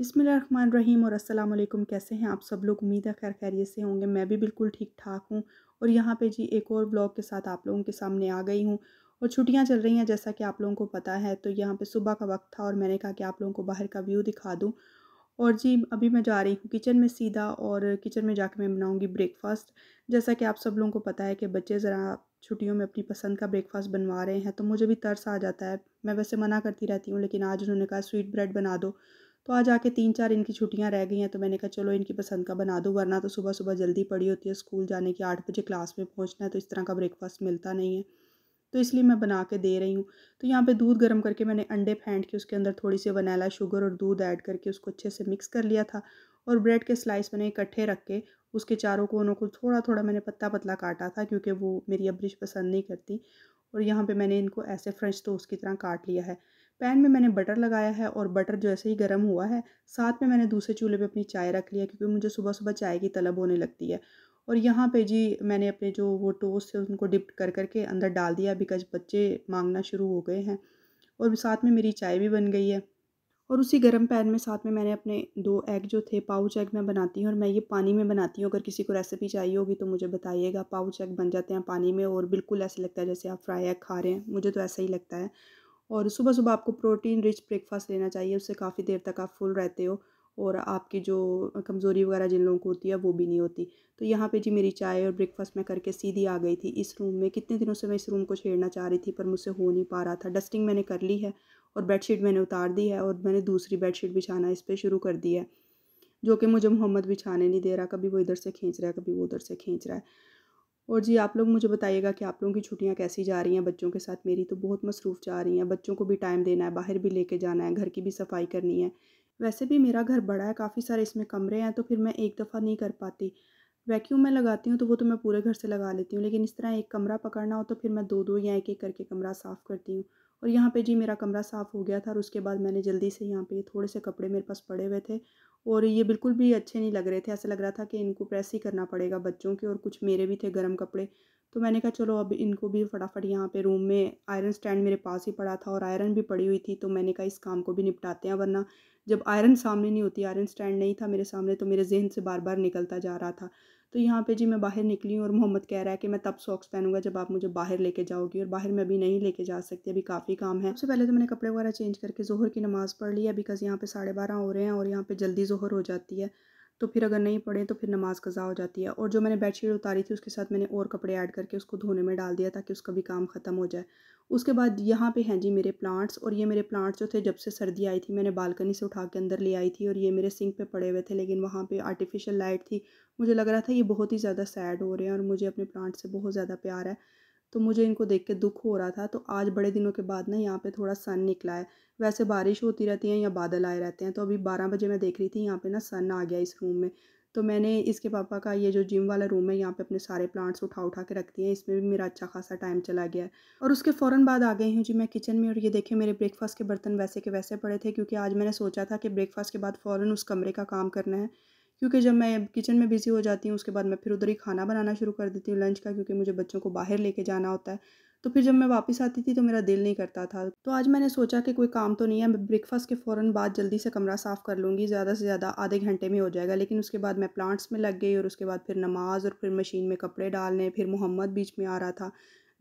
बिसमिल्ल रहीम और अस्सलाम वालेकुम कैसे हैं आप सब लोग उम्मीद है खैर खैरियत से होंगे मैं भी बिल्कुल ठीक ठाक हूँ और यहाँ पे जी एक और ब्लॉग के साथ आप लोगों के सामने आ गई हूँ और छुट्टियाँ चल रही हैं जैसा कि आप लोगों को पता है तो यहाँ पे सुबह का वक्त था और मैंने कहा कि आप लोगों को बाहर का व्यू दिखा दूँ और जी अभी मैं जा रही हूँ किचन में सीधा और किचन में जाकर मैं बनाऊँगी ब्रेकफास्ट जैसा कि आप सब लोगों को पता है कि बच्चे ज़रा छुट्टियों में अपनी पसंद का ब्रेकफास्ट बनवा रहे हैं तो मुझे भी तरस आ जाता है मैं वैसे मना करती रहती हूँ लेकिन आज उन्होंने कहा स्वीट ब्रेड बना दो तो आज आके तीन चार इनकी छुट्टियां रह गई हैं तो मैंने कहा चलो इनकी पसंद का बना दूँ वरना तो सुबह सुबह जल्दी पड़ी होती है स्कूल जाने की आठ बजे क्लास में पहुँचना है तो इस तरह का ब्रेकफास्ट मिलता नहीं है तो इसलिए मैं बना के दे रही हूँ तो यहाँ पे दूध गर्म करके मैंने अंडे फेंट के उसके अंदर थोड़ी सी वनीला शुगर और दूध ऐड करके उसको अच्छे से मिक्स कर लिया था और ब्रेड के स्लाइस मैंने इकट्ठे रख के उसके चारों कोनों को थोड़ा थोड़ा मैंने पत्ता पतला काटा था क्योंकि वो मेरी अब्रिश पसंद नहीं करती और यहाँ पे मैंने इनको ऐसे फ्रेंच टोस्ट की तरह काट लिया है पैन में मैंने बटर लगाया है और बटर जैसे ही गर्म हुआ है साथ में मैंने दूसरे चूल्हे पे अपनी चाय रख लिया क्योंकि मुझे सुबह सुबह चाय की तलब होने लगती है और यहाँ पे जी मैंने अपने जो वो टोस्ट थे उनको डिप कर करके अंदर डाल दिया बिकॉज बच्चे मांगना शुरू हो गए हैं और साथ में मेरी चाय भी बन गई है और उसी गर्म पैन में साथ में मैंने अपने दो एग जो थे पाउच एग मैं बनाती हूँ और मैं ये पानी में बनाती हूँ अगर किसी को रेसिपी चाहिए होगी तो मुझे बताइएगा पाउच एग बन जाते हैं पानी में और बिल्कुल ऐसे लगता है जैसे आप फ्राई एग खा रहे हैं मुझे तो ऐसा ही लगता है और सुबह सुबह आपको प्रोटीन रिच ब्रेकफास्ट लेना चाहिए उससे काफ़ी देर तक आप फुल रहते हो और आपकी जो कमज़ोरी वगैरह जिन लोगों को होती है वो भी नहीं होती तो यहाँ पे जी मेरी चाय और ब्रेकफास्ट मैं करके सीधी आ गई थी इस रूम में कितने दिनों से मैं इस रूम को छेड़ना चाह रही थी पर मुझसे हो नहीं पा रहा था डस्टिंग मैंने कर ली है और बेडशीट मैंने उतार दी है और मैंने दूसरी बेडशीट बिछाना इस पर शुरू कर दी है जो कि मुझे मोहम्मद बिछाने नहीं दे रहा कभी वो इधर से खींच रहा है कभी वो उधर से खींच रहा है और जी आप लोग मुझे बताइएगा कि आप लोगों की छुट्टियाँ कैसी जा रही हैं बच्चों के साथ मेरी तो बहुत मसरूफ़ जा रही हैं बच्चों को भी टाइम देना है बाहर भी लेके जाना है घर की भी सफाई करनी है वैसे भी मेरा घर बड़ा है काफ़ी सारे इसमें कमरे हैं तो फिर मैं एक दफ़ा नहीं कर पाती वैक्यूम मैं लगाती हूँ तो वो तो मैं पूरे घर से लगा लेती हूँ लेकिन इस तरह एक कमरा पकड़ना हो तो फिर मैं दो दो या एक एक करके कमरा साफ़ करती हूँ और यहाँ पे जी मेरा कमरा साफ़ हो गया था और उसके बाद मैंने जल्दी से यहाँ पे थोड़े से कपड़े मेरे पास पड़े हुए थे और ये बिल्कुल भी अच्छे नहीं लग रहे थे ऐसा लग रहा था कि इनको प्रेस ही करना पड़ेगा बच्चों के और कुछ मेरे भी थे गर्म कपड़े तो मैंने कहा चलो अब इनको भी फटाफट यहाँ पे रूम में आयरन स्टैंड मेरे पास ही पड़ा था और आयरन भी पड़ी हुई थी तो मैंने कहा इस काम को भी निपटाते हैं वरना जब आयरन सामने नहीं होती आयरन स्टैंड नहीं था मेरे सामने तो मेरे जहन से बार बार निकलता जा रहा था तो यहाँ पे जी मैं बाहर निकली हूँ और मोहम्मद कह रहा है कि मैं तब सॉक्स पहनूंगा जब आप मुझे बाहर लेके जाओगी और बाहर मैं अभी नहीं लेके जा सकती अभी काफ़ी काम है सबसे पहले तो मैंने कपड़े वगैरह चेंज करके जोहर की नमाज़ पढ़ ली है बिकॉज़ यहाँ पे साढ़े बारह हो रहे हैं और यहाँ पर जल्दी जोहर हो जाती है तो फिर अगर नहीं पड़े तो फिर नमाज़ कज़ा हो जाती है और जो मैंने बेडशीट उतारी थी उसके साथ मैंने और कपड़े ऐड करके उसको धोने में डाल दिया ताकि उसका भी काम ख़त्म हो जाए उसके बाद यहाँ पे हैं जी मेरे प्लांट्स और ये मेरे प्लांट्स जो थे जब से सर्दी आई थी मैंने बालकनी से उठा के अंदर ले आई थी और ये मेरे सिंक पे पड़े हुए थे लेकिन वहाँ पे आर्टिफिशियल लाइट थी मुझे लग रहा था ये बहुत ही ज़्यादा सैड हो रहे हैं और मुझे अपने प्लांट्स से बहुत ज़्यादा प्यार है तो मुझे इनको देख के दुख हो रहा था तो आज बड़े दिनों के बाद ना यहाँ पे थोड़ा सन निकला है वैसे बारिश होती रहती है या बादल आए रहते हैं तो अभी बारह बजे मैं देख रही थी यहाँ पे ना सन आ गया इस रूम में तो मैंने इसके पापा का ये जो जिम वाला रूम है यहाँ पे अपने सारे प्लांट्स उठा उठा के रखती हैं इसमें भी मेरा अच्छा खासा टाइम चला गया है और उसके फ़ौरन बाद आ गई हूँ जी मैं किचन में और ये देखे मेरे ब्रेकफास्ट के बर्तन वैसे के वैसे पड़े थे क्योंकि आज मैंने सोचा था कि ब्रेकफास्ट के बाद फ़ौरन उस कमरे का काम करना है क्योंकि जब मैं किचन में बिज़ी हो जाती हूँ उसके बाद मैं फिर उधर ही खाना बनाना शुरू कर देती हूँ लंच का क्योंकि मुझे बच्चों को बाहर लेके जाना होता है तो फिर जब मैं वापस आती थी तो मेरा दिल नहीं करता था तो आज मैंने सोचा कि कोई काम तो नहीं है मैं ब्रेकफास्ट के फ़ौर बाद जल्दी से कमरा साफ़ कर लूँगी ज़्यादा से ज़्यादा आधे घंटे में हो जाएगा लेकिन उसके बाद मैं प्लांट्स में लग गई और उसके बाद फिर नमाज़ और फिर मशीन में कपड़े डालने फिर मोहम्मद बीच में आ रहा था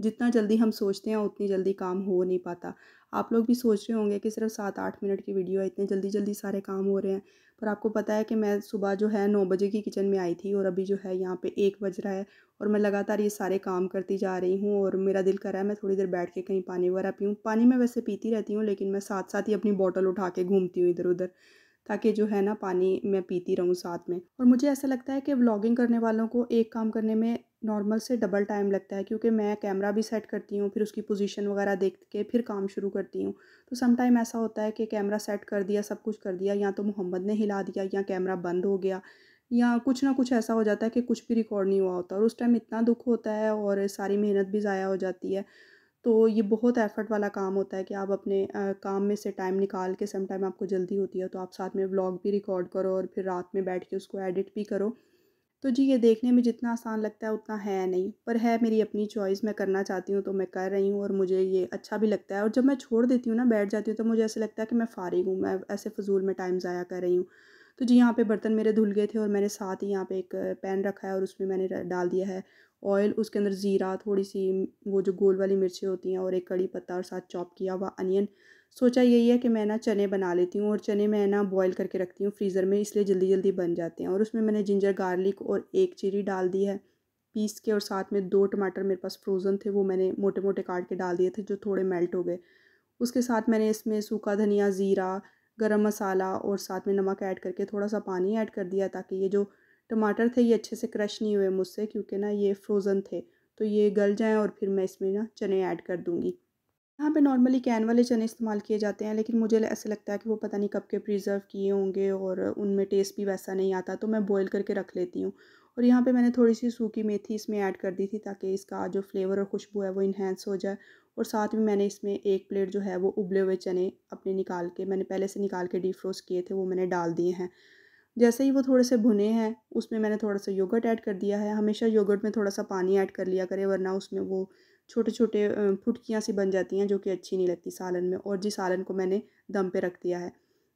जितना जल्दी हम सोचते हैं उतनी जल्दी काम हो नहीं पाता आप लोग भी सोच रहे होंगे कि सिर्फ सात आठ मिनट की वीडियो है इतने जल्दी जल्दी सारे काम हो रहे हैं पर आपको पता है कि मैं सुबह जो है नौ बजे की किचन में आई थी और अभी जो है यहाँ पे एक बज रहा है और मैं लगातार ये सारे काम करती जा रही हूँ और मेरा दिल कर रहा है मैं थोड़ी देर बैठ के कहीं पानी वगैरह पीऊँ पानी मैं वैसे पीती रहती हूँ लेकिन मैं साथ साथ ही अपनी बॉटल उठा के घूमती हूँ इधर उधर ताकि जो है ना पानी मैं पीती रहूँ साथ में और मुझे ऐसा लगता है कि व्लॉगिंग करने वालों को एक काम करने में नॉर्मल से डबल टाइम लगता है क्योंकि मैं कैमरा भी सेट करती हूँ फिर उसकी पोजीशन वगैरह देख के फिर काम शुरू करती हूँ तो समटाइम ऐसा होता है कि कैमरा सेट कर दिया सब कुछ कर दिया या तो मोहम्मद ने हिला दिया या कैमरा बंद हो गया या कुछ ना कुछ ऐसा हो जाता है कि कुछ भी रिकॉर्ड नहीं हुआ होता और उस टाइम इतना दुख होता है और सारी मेहनत भी ज़ाया हो जाती है तो ये बहुत एफर्ट वाला काम होता है कि आप अपने काम में से टाइम निकाल के सम टाइम आपको जल्दी होती है तो आप साथ में व्लॉग भी रिकॉर्ड करो और फिर रात में बैठ के उसको एडिट भी करो तो जी ये देखने में जितना आसान लगता है उतना है नहीं पर है मेरी अपनी चॉइस मैं करना चाहती हूँ तो मैं कर रही हूँ और मुझे ये अच्छा भी लगता है और जब मैं छोड़ देती हूँ ना बैठ जाती हूँ तो मुझे ऐसा लगता है कि मैं फारिग हूँ मैं ऐसे फजूल में टाइम ज़ाया कर रही हूँ तो जी यहाँ पे बर्तन मेरे धुल गए थे और मैंने साथ ही यहाँ पे एक पैन रखा है और उसमें मैंने डाल दिया है ऑयल उसके अंदर ज़ीरा थोड़ी सी वो जो गोल वाली मिर्ची होती हैं और एक कड़ी पत्ता और साथ चॉप किया हुआ अनियन सोचा यही है कि मैं ना चने बना लेती हूँ और चने मैं ना बॉईल करके रखती हूँ फ्रीज़र में इसलिए जल्दी जल्दी बन जाते हैं और उसमें मैंने जिंजर गार्लिक और एक चीरी डाल दी है पीस के और साथ में दो टमाटर मेरे पास फ्रोज़न थे वो मैंने मोटे मोटे काट के डाल दिए थे जो थोड़े मेल्ट हो गए उसके साथ मैंने इसमें सूखा धनिया ज़ीरा गर्म मसाला और साथ में नमक ऐड करके थोड़ा सा पानी ऐड कर दिया ताकि ये जो टमाटर थे ये अच्छे से क्रश नहीं हुए मुझसे क्योंकि ना ये फ्रोज़न थे तो ये गल जाएँ और फिर मैं इसमें ना चने ऐड कर दूँगी यहाँ पे नॉर्मली कैन वाले चने इस्तेमाल किए जाते हैं लेकिन मुझे ऐसे लगता है कि वो पता नहीं कब के प्रिजर्व किए होंगे और उनमें टेस्ट भी वैसा नहीं आता तो मैं बॉईल करके रख लेती हूँ और यहाँ पे मैंने थोड़ी सी सूखी मेथी इसमें ऐड कर दी थी ताकि इसका जो फ्लेवर और खुशबू है वो इन्हेंस हो जाए और साथ में मैंने इसमें एक प्लेट जो है वो उबले हुए चने अपने निकाल के मैंने पहले से निकाल के डीफ्रोस्ट किए थे वो मैंने डाल दिए हैं जैसे ही वो थोड़े से भुने हैं उसमें मैंने थोड़ा सा योगर्ट ऐड कर दिया है हमेशा योगर्ट में थोड़ा सा पानी ऐड कर लिया करें वरना उसमें वो छोटे छोटे फुटकियाँ सी बन जाती हैं जो कि अच्छी नहीं लगती सालन में और जी सालन को मैंने दम पे रख दिया है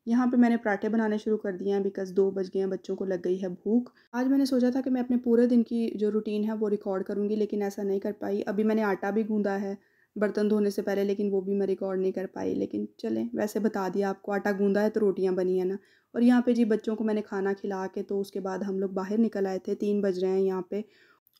यहाँ पे मैंने पराठे बनाने शुरू कर दिए हैं बिकॉज दो बज गए हैं बच्चों को लग गई है भूख आज मैंने सोचा था कि मैं अपने पूरे दिन की जो रूटीन है वो रिकॉर्ड करूँगी लेकिन ऐसा नहीं कर पाई अभी मैंने आटा भी गूँधा है बर्तन धोने से पहले लेकिन वो भी मैं रिकॉर्ड नहीं कर पाई लेकिन चलें वैसे बता दिया आपको आटा गूँधा है तो रोटियाँ बनी है ना और यहाँ पे जी बच्चों को मैंने खाना खिला के तो उसके बाद हम लोग बाहर निकल आए थे तीन बज रहे हैं यहाँ पे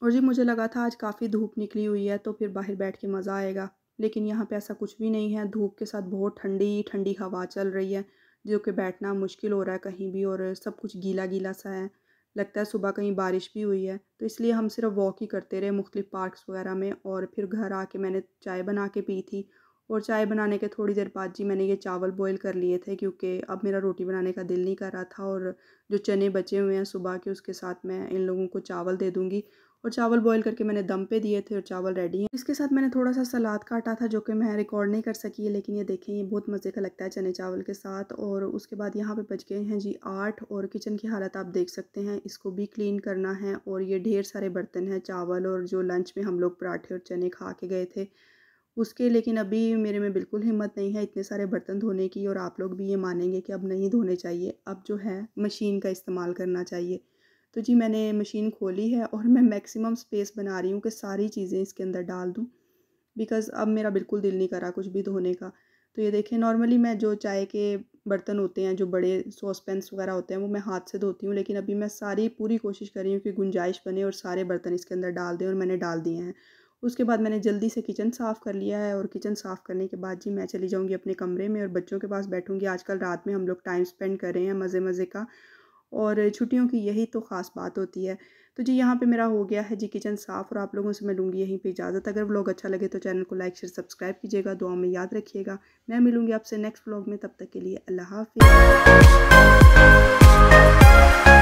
और जी मुझे लगा था आज काफ़ी धूप निकली हुई है तो फिर बाहर बैठ के मज़ा आएगा लेकिन यहाँ पे ऐसा कुछ भी नहीं है धूप के साथ बहुत ठंडी ठंडी हवा चल रही है जो कि बैठना मुश्किल हो रहा है कहीं भी और सब कुछ गीला गीला सा है लगता है सुबह कहीं बारिश भी हुई है तो इसलिए हम सिर्फ वॉक ही करते रहे मुख्तलिफ पार्कस वगैरह में और फिर घर आके मैंने चाय बना के पी थी और चाय बनाने के थोड़ी देर बाद जी मैंने ये चावल बॉईल कर लिए थे क्योंकि अब मेरा रोटी बनाने का दिल नहीं कर रहा था और जो चने बचे हुए हैं सुबह के उसके साथ मैं इन लोगों को चावल दे दूँगी और चावल बॉईल करके मैंने दम पे दिए थे और चावल रेडी हैं इसके साथ मैंने थोड़ा सा सलाद काटा था जो कि मैं रिकॉर्ड नहीं कर सकी है लेकिन ये देखें ये बहुत मज़े का लगता है चने चावल के साथ और उसके बाद यहाँ पे बच गए हैं जी आठ और किचन की हालत आप देख सकते हैं इसको भी क्लीन करना है और ये ढेर सारे बर्तन हैं चावल और जो लंच में हम लोग पराठे और चने खा के गए थे उसके लेकिन अभी मेरे में बिल्कुल हिम्मत नहीं है इतने सारे बर्तन धोने की और आप लोग भी ये मानेंगे कि अब नहीं धोने चाहिए अब जो है मशीन का इस्तेमाल करना चाहिए तो जी मैंने मशीन खोली है और मैं मैक्सिमम स्पेस बना रही हूँ कि सारी चीज़ें इसके अंदर डाल दूँ बिकॉज़ अब मेरा बिल्कुल दिल नहीं करा कुछ भी धोने का तो ये देखें नॉर्मली मैं जो चाय के बर्तन होते हैं जो बड़े सॉस पेंस वगैरह होते हैं वो मैं हाथ से धोती हूँ लेकिन अभी मैं सारी पूरी कोशिश कर रही हूँ कि गुंजाइश बने और सारे बर्तन इसके अंदर डाल दें और मैंने डाल दिए हैं उसके बाद मैंने जल्दी से किचन साफ़ कर लिया है और किचन साफ़ करने के बाद जी मैं चली जाऊँगी अपने कमरे में और बच्चों के पास बैठूँगी आजकल रात में हम लोग टाइम स्पेंड कर रहे हैं मज़े मज़े का और छुट्टियों की यही तो ख़ास बात होती है तो जी यहाँ पे मेरा हो गया है जी किचन साफ़ और आप लोगों से मैं लूँगी यहीं पे इजाज़त अगर व्लॉग अच्छा लगे तो चैनल को लाइक शेयर सब्सक्राइब कीजिएगा दुआ में याद रखिएगा मैं मिलूँगी आपसे नेक्स्ट व्लॉग में तब तक के लिए अल्लाह हाफि